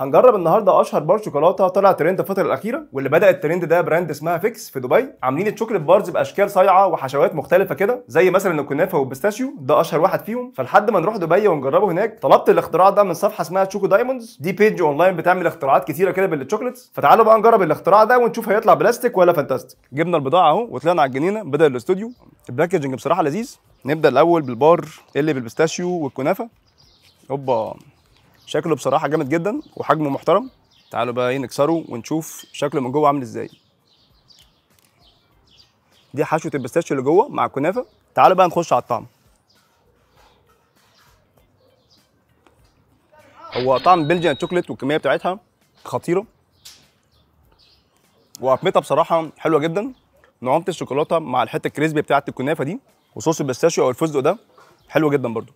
هنجرب النهارده اشهر بار شوكولاته طلع ترند الفتره الاخيره واللي بدا الترند ده براند اسمها فيكس في دبي عاملين الشوكليت بارز باشكال صايعه وحشوات مختلفه كده زي مثلا الكنافه والبيستاشيو ده اشهر واحد فيهم فلحد ما نروح دبي ونجربه هناك طلبت الاختراع ده من صفحه اسمها تشوكو دايموندز دي بيج اونلاين بتعمل اختراعات كتيره كده بالشوكليتس فتعالوا بقى نجرب الاختراع ده ونشوف هيطلع بلاستيك ولا فانتاستيك جبنا البضاعه اهو وطلعنا على الجنينه بدا الاستوديو الباكجنج بصراحه لذيذ نبدا الاول بالبار اللي بالبستاشيو والكنافه هوبا شكله بصراحه جامد جدا وحجمه محترم تعالوا بقى ايه نكسره ونشوف شكله من جوه عامل ازاي دي حشوه البستاشيو اللي جوه مع الكنافه تعالوا بقى نخش على الطعم هو طعم بلجيان شوكليت والكميه بتاعتها خطيره وقطمتها بصراحه حلوه جدا نعومه الشوكولاته مع الحته الكريسبي بتاعت الكنافه دي وصوص البستاشيو او الفستق ده حلو جدا برده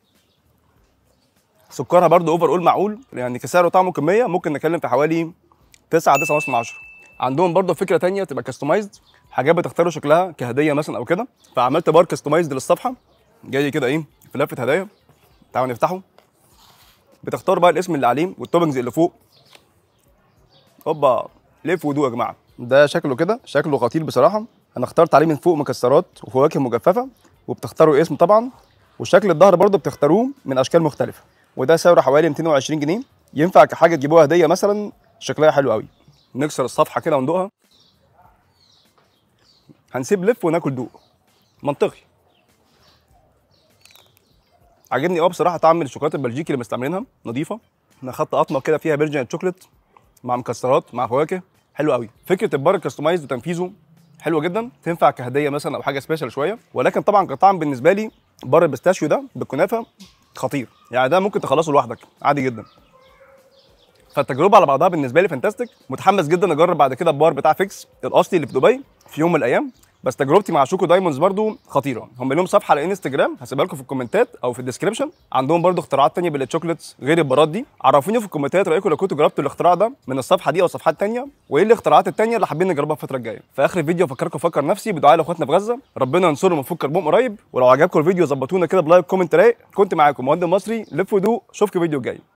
سكرها برضو اوفر اول معقول يعني كسعر وطعم وكميه ممكن نتكلم في حوالي 9 9 ونص من 10 عندهم برضو فكره ثانيه تبقى كاستمايزد حاجات بتختاروا شكلها كهديه مثلا او كده فعملت بار كاستمايزد للصفحه جاي كده ايه في لفه هدايا تعالوا نفتحه بتختار بقى الاسم اللي عليه والتوبنجز اللي فوق هوبا لف ودوق يا جماعه ده شكله كده شكله خطير بصراحه انا اخترت عليه من فوق مكسرات وفواكه مجففه وبتختاروا اسم طبعا وشكل الظهر برضه بتختاروه من اشكال مختلفه وده سعره حوالي 220 جنيه ينفع كحاجه تجيبوها هديه مثلا شكلها حلو قوي نكسر الصفحه كده وندوقها هنسيب لف وناكل دوق منطقي عاجبني اه بصراحه طعم الشوكولاته البلجيكي اللي مستعملينها نظيفه انا خدت قطمه كده فيها فيرجن شوكليت مع مكسرات مع فواكه حلو قوي فكره البار كاستمايز وتنفيذه حلوه جدا تنفع كهديه مثلا او حاجه سبيشال شويه ولكن طبعا كطعم بالنسبه لي بار البستاشيو ده بالكنافه خطير يعني ده ممكن تخلصه لوحدك عادي جدا فالتجربه على بعضها بالنسبه لي فانتاستيك متحمس جدا اجرب بعد كده البار بتاع فيكس الاصلي اللي في دبي في يوم من الايام بس تجربتي مع شوكو دايموندز برضو خطيره هم لهم صفحه على انستجرام هسيبها لكم في الكومنتات او في الديسكربشن عندهم برضو اختراعات ثانيه بالتشوكلتس غير البراد دي عرفوني في الكومنتات رايكم لو كنتوا جربتوا الاختراع ده من الصفحه دي او صفحات تانية وايه الاختراعات الثانيه اللي حابين نجربها الفتره الجايه في اخر الفيديو افكركم افكر نفسي بدعاء لاخواتنا في غزه ربنا ينصرهم ونفك كربهم قريب ولو عجبكم الفيديو ظبطونا كده بلايك كومنت رايق كنت معاكم مهند المصري لف ودوق اشوفكم فيديو جاي